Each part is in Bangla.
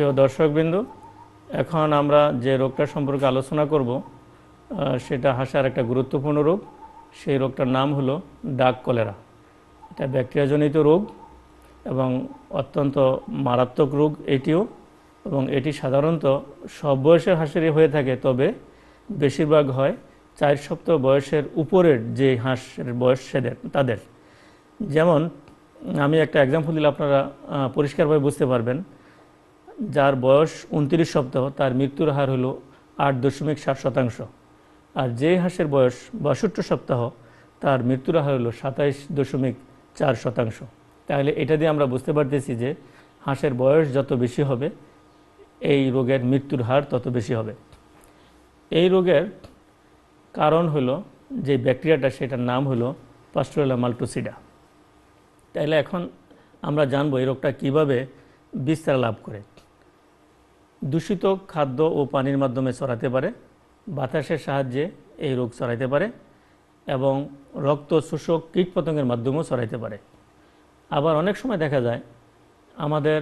প্রিয় দর্শকবৃন্দ এখন আমরা যে রোগটা সম্পর্কে আলোচনা করব সেটা হাসার একটা গুরুত্বপূর্ণ রোগ সেই রোগটার নাম হলো ডাক কলেরা এটা ব্যাকটেরিয়াজনিত রোগ এবং অত্যন্ত মারাত্মক রোগ এটিও এবং এটি সাধারণত সব বয়সের হাঁসেরই হয়ে থাকে তবে বেশিরভাগ হয় চার সপ্তাহ বয়সের উপরের যে হাঁসের বয়স সেদের তাদের যেমন আমি একটা এক্সাম্পল দিলে আপনারা পরিষ্কারভাবে বুঝতে পারবেন যার বয়স উনত্রিশ সপ্তাহ তার মৃত্যুর হার হল আট দশমিক সাত শতাংশ আর যে হাঁসের বয়স বাষট্টি সপ্তাহ তার মৃত্যুর হার হল সাতাইশ দশমিক চার শতাংশ তাহলে এটা দিয়ে আমরা বুঝতে পারতেছি যে হাঁসের বয়স যত বেশি হবে এই রোগের মৃত্যুর হার তত বেশি হবে এই রোগের কারণ হল যে ব্যাকটেরিয়াটা সেটার নাম হলো পাস্টোরেলা মাল্টোসিডা তাইলে এখন আমরা জানবো এই রোগটা কীভাবে বিস্তার লাভ করে দূষিত খাদ্য ও পানির মাধ্যমে ছড়াতে পারে বাতাসের সাহায্যে এই রোগ ছড়াইতে পারে এবং রক্ত শোষক কীটপতঙ্গের মাধ্যমেও ছড়াইতে পারে আবার অনেক সময় দেখা যায় আমাদের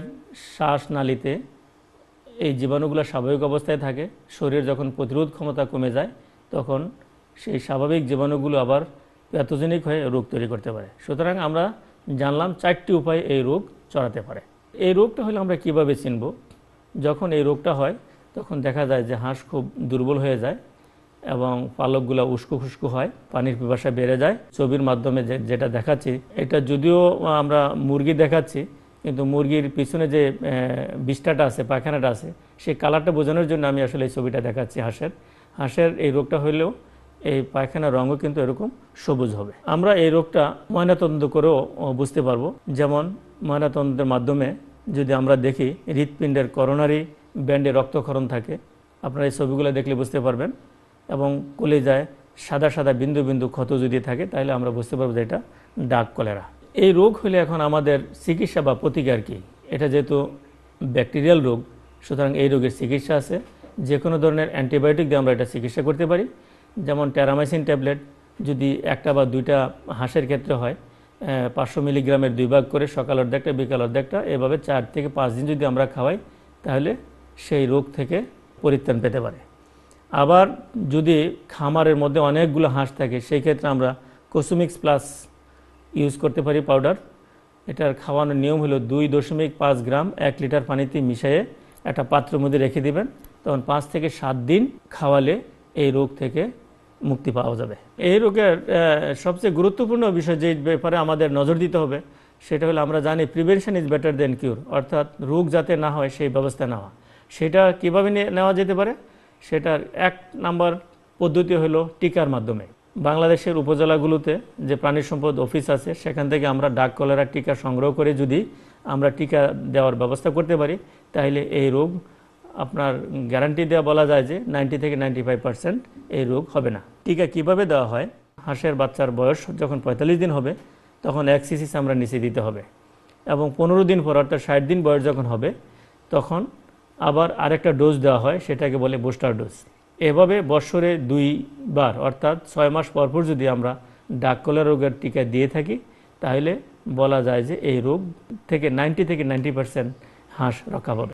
শ্বাসনালীতে এই জীবাণুগুলো স্বাভাবিক অবস্থায় থাকে শরীর যখন প্রতিরোধ ক্ষমতা কমে যায় তখন সেই স্বাভাবিক জীবাণুগুলো আবার প্যাথোজেনিক হয়ে রোগ তৈরি করতে পারে সুতরাং আমরা জানলাম চারটি উপায়ে এই রোগ চড়াতে পারে এই রোগটা হলে আমরা কিভাবে চিনব যখন এই রোগটা হয় তখন দেখা যায় যে হাঁস খুব দুর্বল হয়ে যায় এবং পালকগুলো উস্কু খুস্কু হয় পানির পিপাসা বেড়ে যায় ছবির মাধ্যমে যেটা দেখাচ্ছি এটা যদিও আমরা মুরগি দেখাচ্ছি কিন্তু মুরগির পিছনে যে বিষ্ঠাটা আছে পায়খানাটা আছে সেই কালারটা বোঝানোর জন্য আমি আসলে এই ছবিটা দেখাচ্ছি হাঁসের হাঁসের এই রোগটা হইলেও এই পায়খানার রঙও কিন্তু এরকম সবুজ হবে আমরা এই রোগটা ময়নাতদন্ত করেও বুঝতে পারবো যেমন ময়নাতদন্তের মাধ্যমে যদি আমরা দেখি হৃৎপিণ্ডের করোনারি ব্যান্ডে রক্তক্ষরণ থাকে আপনারা এই ছবিগুলো দেখলে বুঝতে পারবেন এবং কলে যায় সাদা সাদা বিন্দু বিন্দু ক্ষত যদি থাকে তাহলে আমরা বুঝতে পারবো যে এটা ডাক কলেরা এই রোগ হলে এখন আমাদের চিকিৎসা বা প্রতিকার কী এটা যেহেতু ব্যাকটেরিয়াল রোগ সুতরাং এই রোগের চিকিৎসা আছে যে কোনো ধরনের অ্যান্টিবায়োটিক দিয়ে আমরা এটা চিকিৎসা করতে পারি যেমন ট্যারামাইসিন ট্যাবলেট যদি একটা বা দুইটা হাঁসের ক্ষেত্রে হয় পাঁচশো মিলিগ্রামের দুই ভাগ করে সকাল অর্ধেকটা বিকাল অর্ধেকটা এভাবে চার থেকে পাঁচ দিন যদি আমরা খাওয়াই তাহলে সেই রোগ থেকে পরিত্রাণ পেতে পারে আবার যদি খামারের মধ্যে অনেকগুলো হাঁস থাকে সেই ক্ষেত্রে আমরা কোসুমিক্স প্লাস ইউজ করতে পারি পাউডার এটার খাওয়ানোর নিয়ম হলো দুই দশমিক পাঁচ গ্রাম এক লিটার পানিতে মিশিয়ে একটা পাত্রের মধ্যে রেখে দিবেন তখন পাঁচ থেকে সাত দিন খাওয়ালে এই রোগ থেকে মুক্তি পাওয়া যাবে এই রোগের সবচেয়ে গুরুত্বপূর্ণ বিষয় যে ব্যাপারে আমাদের নজর দিতে হবে সেটা হলো আমরা জানি prevention is better than cure অর্থাৎ রোগ যাতে না হয় সেই ব্যবস্থা নেওয়া সেটা কীভাবে নেওয়া যেতে পারে সেটার এক নাম্বার পদ্ধতি হলো টিকার মাধ্যমে বাংলাদেশের উপজেলাগুলোতে যে প্রাণী সম্পদ অফিস আছে সেখান থেকে আমরা ডাক কলেরা টিকা সংগ্রহ করে যদি আমরা টিকা দেওয়ার ব্যবস্থা করতে পারি তাহলে এই রোগ আপনার গ্যারান্টি দেওয়া বলা যায় যে নাইনটি থেকে নাইনটি ফাইভ পার্সেন্ট এই রোগ হবে না টিকা কিভাবে দেওয়া হয় হাঁসের বাচ্চার বয়স যখন পঁয়তাল্লিশ দিন হবে তখন এক সিসি আমরা নিচে দিতে হবে এবং পনেরো দিন পর অর্থাৎ ষাট দিন বয়স যখন হবে তখন আবার আরেকটা ডোজ দেওয়া হয় সেটাকে বলে বুস্টার ডোজ এভাবে বৎসরে দুইবার অর্থাৎ ছয় মাস পরপর যদি আমরা ডাক কলা রোগের টিকা দিয়ে থাকি তাহলে বলা যায় যে এই রোগ থেকে নাইনটি থেকে নাইনটি পার্সেন্ট হাঁস রক্ষা পাবে